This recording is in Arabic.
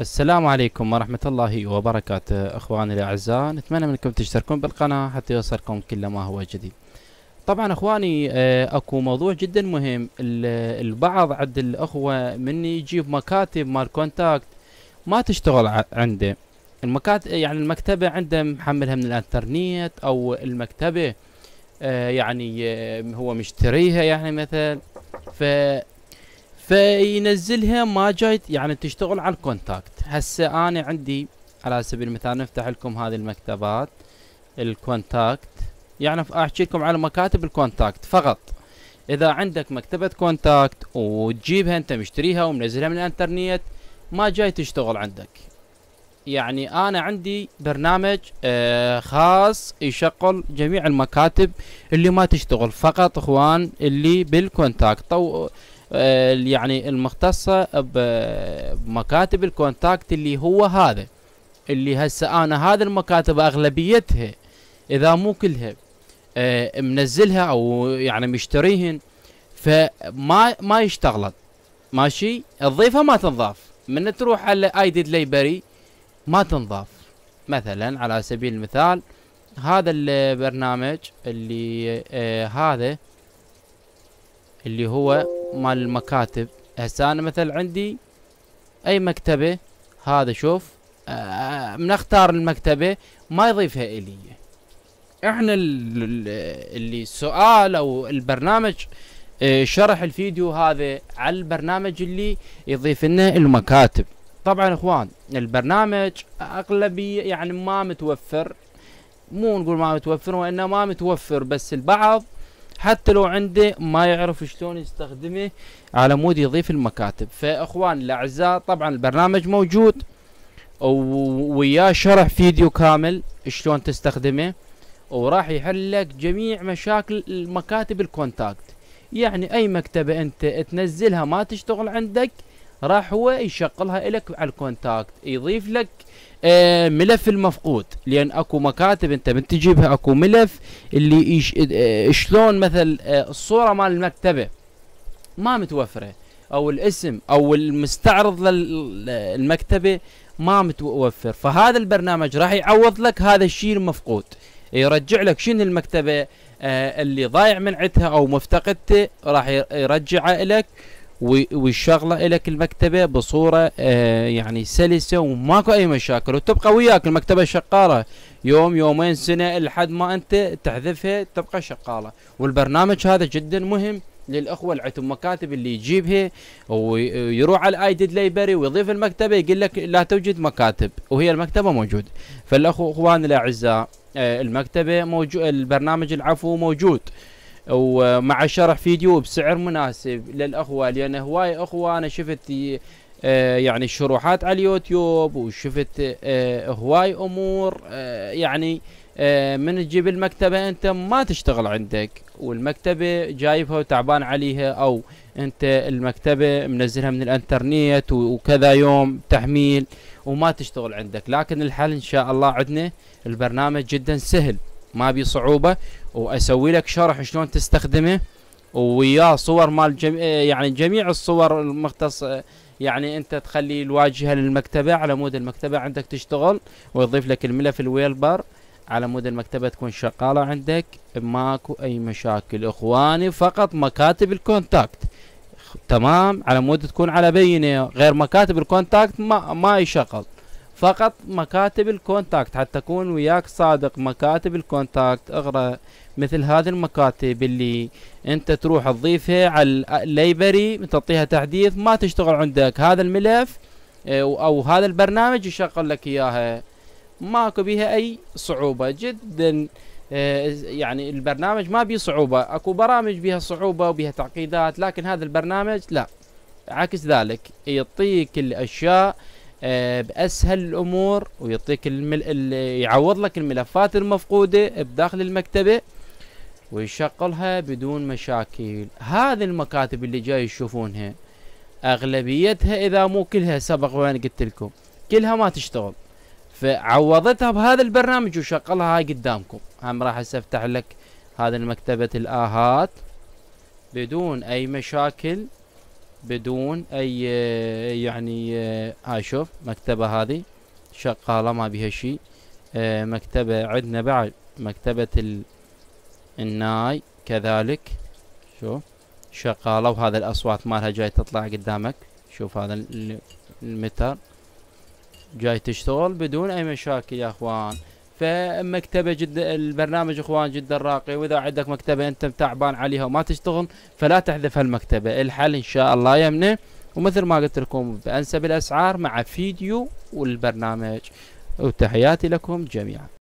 السلام عليكم ورحمة الله وبركاته اخواني الاعزاء نتمنى منكم تشتركون بالقناة حتى يوصلكم كل ما هو جديد طبعا اخواني آه، اكو موضوع جدا مهم البعض عند الاخوة من يجيب مكاتب مال كونتاكت ما تشتغل عنده المكاتب يعني المكتبة عنده محملها من الانترنت او المكتبة آه، يعني آه، هو مشتريها يعني مثلا ف فينزلها ما جاي يعني تشتغل على الكونتاكت هسه انا عندي على سبيل المثال نفتح لكم هذه المكتبات الكونتاكت يعني احكي لكم على مكاتب الكونتاكت فقط اذا عندك مكتبة كونتاكت وتجيبها انت مشتريها ومنزلها من الانترنت ما جاي تشتغل عندك يعني انا عندي برنامج آه خاص يشغل جميع المكاتب اللي ما تشتغل فقط اخوان اللي بالكونتاكت طو آه، يعني المختصة بمكاتب الكونتاكت اللي هو هذا اللي هسه انا هذا المكاتب اغلبيتها اذا مو كلها آه، منزلها او يعني مشتريهن فما ما يشتغلت ماشي تضيفها ما تنضاف من تروح على ايدد ليبري ما تنضاف مثلا على سبيل المثال هذا البرنامج اللي آه هذا اللي هو مال المكاتب هسه انا مثلا عندي اي مكتبة هذا شوف بنختار آه، المكتبة ما يضيفها الي احنا اللي السؤال او البرنامج آه، شرح الفيديو هذا على البرنامج اللي يضيف لنا المكاتب طبعا اخوان البرنامج اغلبيه يعني ما متوفر مو نقول ما متوفر وانما ما متوفر بس البعض حتى لو عنده ما يعرف شلون يستخدمه على مود يضيف المكاتب فاخوان الاعزاء طبعا البرنامج موجود وياه شرح فيديو كامل شلون تستخدمه وراح يحل لك جميع مشاكل المكاتب الكونتاكت يعني اي مكتبه انت تنزلها ما تشتغل عندك راح هو يشغلها لك على الكونتاكت يضيف لك آه ملف المفقود لان اكو مكاتب انت من تجيبها اكو ملف اللي يش... آه شلون مثل آه الصوره مال المكتبه ما متوفره او الاسم او المستعرض للمكتبه ما متوفر فهذا البرنامج راح يعوض لك هذا الشيء المفقود يرجع لك شنو المكتبه آه اللي ضايع من عندها او مفتقدته راح يرجعه لك ويشغله لك المكتبه بصوره آه يعني سلسه وماكو اي مشاكل وتبقى وياك المكتبه شغاله يوم يومين سنه لحد ما انت تحذفها تبقى شغاله والبرنامج هذا جدا مهم للاخوه اللي عندهم مكاتب اللي يجيبها ويروح على الايدد ليبري ويضيف المكتبه يقول لك لا توجد مكاتب وهي المكتبه موجوده فالاخوان الاعزاء آه، المكتبه موجود البرنامج العفو موجود ومع شرح فيديو بسعر مناسب للاخوه لان يعني هواي اخوه انا شفت آه، يعني شروحات على اليوتيوب وشفت آه، هواي امور آه، يعني من تجيب المكتبة انت ما تشتغل عندك والمكتبة جايبها وتعبان عليها او انت المكتبة منزلها من الانترنت وكذا يوم تحميل وما تشتغل عندك لكن الحل ان شاء الله عندنا البرنامج جدا سهل ما بي صعوبة واسوي لك شرح شلون تستخدمه وياه صور مال جميع يعني جميع الصور المختص يعني انت تخلي الواجهه للمكتبه على مود المكتبه عندك تشتغل ويضيف لك الملف الويل بار على مود المكتبه تكون شغاله عندك ماكو اي مشاكل اخواني فقط مكاتب الكونتاكت تمام على مود تكون على بينه غير مكاتب الكونتاكت ما ما يشغل فقط مكاتب الكونتاكت حتى تكون وياك صادق مكاتب الكونتاكت اقرا مثل هذه المكاتب اللي انت تروح تضيفها على الليبري تعطيها تحديث ما تشتغل عندك هذا الملف اه، او هذا البرنامج يشغل لك اياها ماكو بيها اي صعوبة جدا اه، يعني البرنامج ما بيه صعوبة اكو برامج بيها صعوبة وبيها تعقيدات لكن هذا البرنامج لا عكس ذلك يعطيك الاشياء اه، باسهل الامور ويعطيك الملف يعوض لك الملفات المفقوده بداخل المكتبه ويشغلها بدون مشاكل هذه المكاتب اللي جاي تشوفونها اغلبيتها اذا مو كلها سبق وين قلت لكم كلها ما تشتغل فعوضتها بهذا البرنامج وشغلها هاي قدامكم هم راح استفتح لك هذه المكتبة الاهات بدون اي مشاكل بدون اي يعني هاي شوف مكتبة هذه شغالة ما بها شيء مكتبة عندنا بعد مكتبة ال الناي كذلك شوف شغالة وهذا الأصوات مالها جاي تطلع قدامك شوف هذا المتر جاي تشتغل بدون أي مشاكل يا أخوان فمكتبه جدا البرنامج اخوان جدا راقي واذا عندك مكتبه انت تعبان عليها وما تشتغل فلا تحذف هالمكتبه الحل ان شاء الله يمنه ومثل ما قلت لكم بانسب الاسعار مع فيديو والبرنامج وتحياتي لكم جميعا